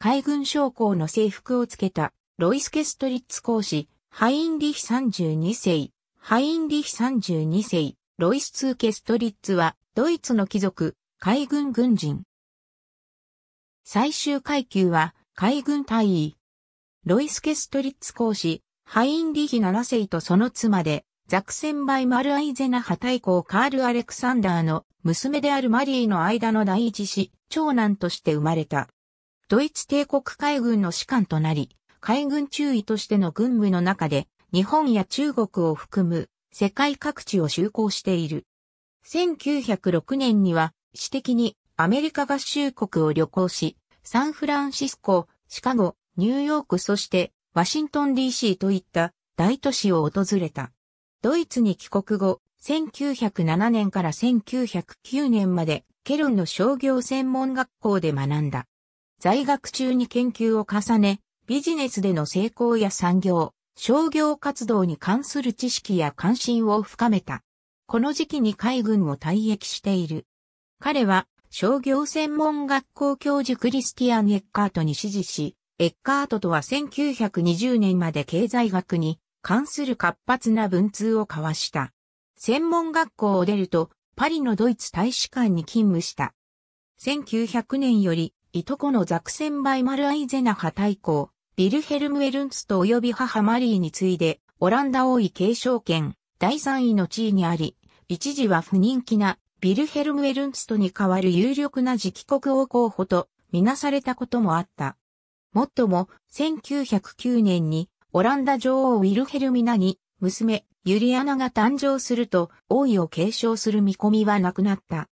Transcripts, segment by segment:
海軍将校の制服をつけた、ロイス・ケストリッツ公使、ハインリヒ32世、ハインリヒ32世、ロイス・ツー・ケストリッツは、ドイツの貴族、海軍軍人。最終階級は、海軍大尉。ロイス・ケストリッツ公使、ハインリヒ7世とその妻で、ザクセンバイ・マルアイゼナ派大公カール・アレクサンダーの娘であるマリーの間の第一子、長男として生まれた。ドイツ帝国海軍の士官となり、海軍中尉としての軍務の中で、日本や中国を含む世界各地を就航している。1906年には、私的にアメリカ合衆国を旅行し、サンフランシスコ、シカゴ、ニューヨークそしてワシントン DC といった大都市を訪れた。ドイツに帰国後、1907年から1909年までケルンの商業専門学校で学んだ。在学中に研究を重ね、ビジネスでの成功や産業、商業活動に関する知識や関心を深めた。この時期に海軍を退役している。彼は商業専門学校教授クリスティアン・エッカートに指示し、エッカートとは1920年まで経済学に関する活発な文通を交わした。専門学校を出ると、パリのドイツ大使館に勤務した。1900年よりいとこのザクセンバイマルアイゼナ派大公、ビルヘルム・エルンツと及び母マリーに次いで、オランダ王位継承権、第3位の地位にあり、一時は不人気なビルヘルム・エルンツトに代わる有力な次期国王候補とみなされたこともあった。もっとも、1909年にオランダ女王ウィルヘルミナに娘ユリアナが誕生すると王位を継承する見込みはなくなった。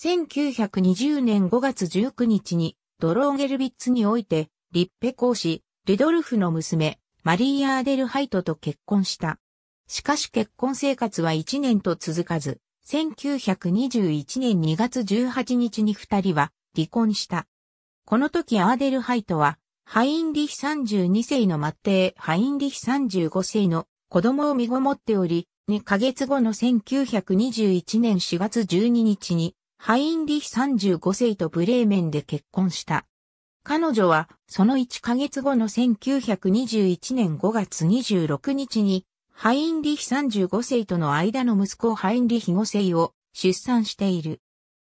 1920年5月19日にドローゲルビッツにおいて、リッペ公使、リドルフの娘、マリー・アーデルハイトと結婚した。しかし結婚生活は1年と続かず、1921年2月18日に二人は離婚した。この時アーデルハイトは、ハインリヒ32世の末帝、ハインリヒ35世の子供を身ごもっており、2ヶ月後の1921年4月12日にハインリヒ35世とブレーメンで結婚した。彼女は、その1ヶ月後の1921年5月26日に、ハインリヒ35世との間の息子ハインリヒ5世を出産している。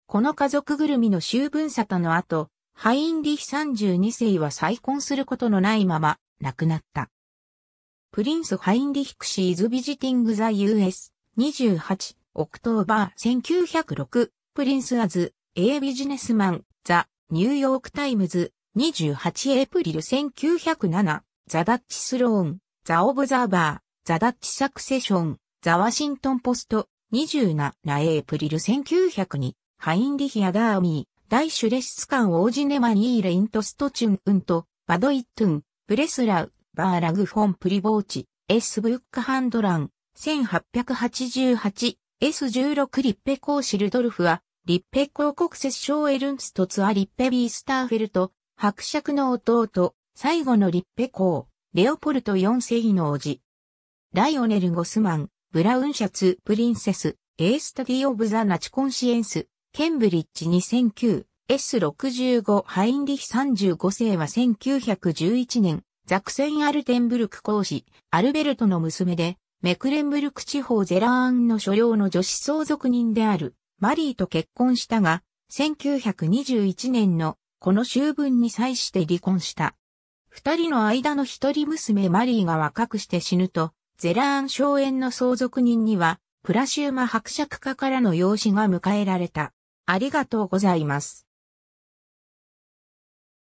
この家族ぐるみの修分沙汰の後、ハインリヒ32世は再婚することのないまま亡くなった。プリンス・ハインリヒクシーズ・ビジティング・ザ・ US28 オクトーバー1906プリンスアズ、A ビジネスマン、ザ、ニューヨークタイムズ、28エプリル1907、ザ・ダッチ・スローン、ザ・オブザーバー、ザ・ダッチ・サクセション、ザ・ワシントン・ポスト、27エプリル1902、ハインリヒ・アダーミー、大シュレシスカン・オージネマニー・レイント・ストチュン・ウント、バドイットゥン、ブレスラウ、バーラグ・フォン・プリボーチ、エス・ブック・ハンドラン、1888 S16 リッペ公シルドルフは、リッペ公国摂政エルンストツアリッペビースターフェルト、伯爵の弟、最後のリッペ公、レオポルト4世の王子。ライオネル・ゴスマン、ブラウンシャツ、プリンセス、エースタディ・オブ・ザ・ナチコンシエンス、ケンブリッジ2009、S65 ハインリヒ35世は1911年、ザクセン・アルテンブルク公使、アルベルトの娘で、メクレンブルク地方ゼラーンの所領の女子相続人であるマリーと結婚したが、1921年のこの秋分に際して離婚した。二人の間の一人娘マリーが若くして死ぬと、ゼラーン荘園の相続人には、プラシウマ伯爵家からの養子が迎えられた。ありがとうございます。